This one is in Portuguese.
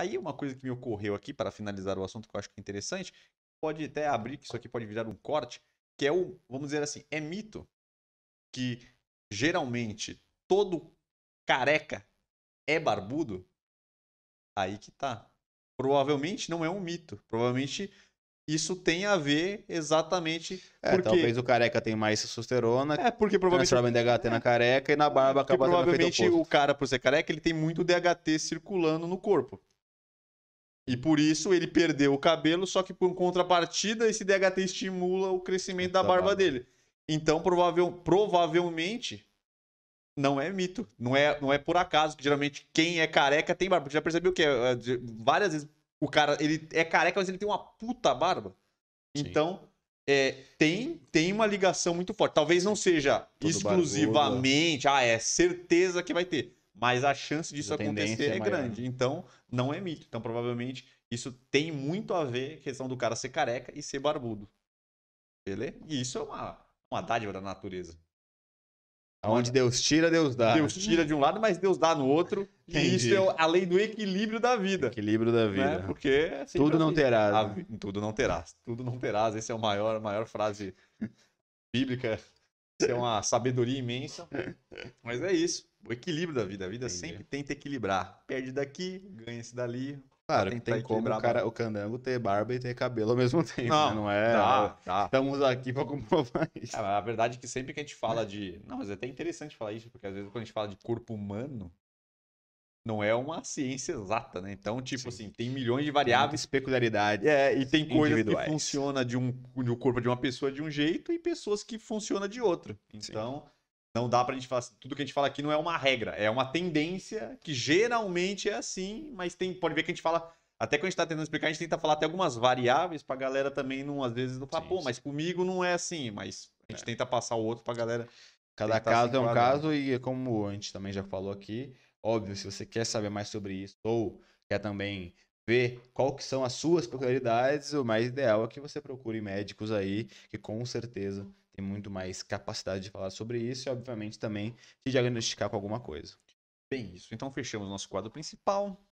Aí uma coisa que me ocorreu aqui para finalizar o assunto que eu acho que é interessante, pode até abrir que isso aqui pode virar um corte, que é o, vamos dizer assim, é mito que geralmente todo careca é barbudo? Aí que tá. Provavelmente não é um mito. Provavelmente isso tem a ver exatamente é, porque... talvez o careca tem mais testosterona. É, porque provavelmente... Transforma DHT na é, careca e na barba acaba provavelmente o cara, por ser careca, ele tem muito DHT circulando no corpo. E por isso ele perdeu o cabelo, só que por contrapartida, esse DHT estimula o crescimento da, barba, dele. Então, provável, provavelmente, não é mito. Não é, não é por acaso que geralmente quem é careca tem barba. Porque já percebeu que eh, várias vezes o cara ele é careca, mas ele tem uma puta barba. Então, é, tem, tem uma ligação muito forte. Talvez não seja Todo exclusivamente, barbudo. ah, é certeza que vai ter mas a chance disso a acontecer é, é grande. Então, não é mito. Então, provavelmente, isso tem muito a ver com a questão do cara ser careca e ser barbudo. Beleza? E isso é uma, uma dádiva da natureza. Aonde Deus tira, Deus dá. Deus tira de um lado, mas Deus dá no outro. Entendi. E isso é a lei do equilíbrio da vida. Equilíbrio da vida. Né? Porque é assim, então, assim, né? tudo não terás. Né? Tudo não terás. Tudo não terás. Essa é a maior, maior frase bíblica isso é uma sabedoria imensa. Mas é isso. O equilíbrio da vida. A vida Entendi. sempre tenta equilibrar. Perde daqui, ganha-se dali. Claro, tem equilibrar... como o, cara, o candango ter barba e ter cabelo ao mesmo tempo. Não, né? não é. Tá, tá. Estamos aqui para comprovar isso. É, a verdade é que sempre que a gente fala de. Não, mas é até interessante falar isso, porque às vezes quando a gente fala de corpo humano, não é uma ciência exata, né? Então, tipo Sim. assim, tem milhões de variáveis, peculiaridades. É, e tem coisas que funciona de um, de um corpo de uma pessoa de um jeito e pessoas que funciona de outra. Então, Sim. não dá pra gente falar tudo que a gente fala aqui não é uma regra, é uma tendência que geralmente é assim, mas tem, pode ver que a gente fala até quando a gente tá tentando explicar, a gente tenta falar até algumas variáveis pra galera também não às vezes não falar, pô, mas comigo não é assim, mas a gente é. tenta passar o outro pra galera. Cada caso é um caso e é como a gente também já falou aqui, Óbvio, se você quer saber mais sobre isso ou quer também ver qual que são as suas peculiaridades, o mais ideal é que você procure médicos aí, que com certeza tem muito mais capacidade de falar sobre isso e, obviamente, também te diagnosticar com alguma coisa. Bem, isso. Então fechamos nosso quadro principal.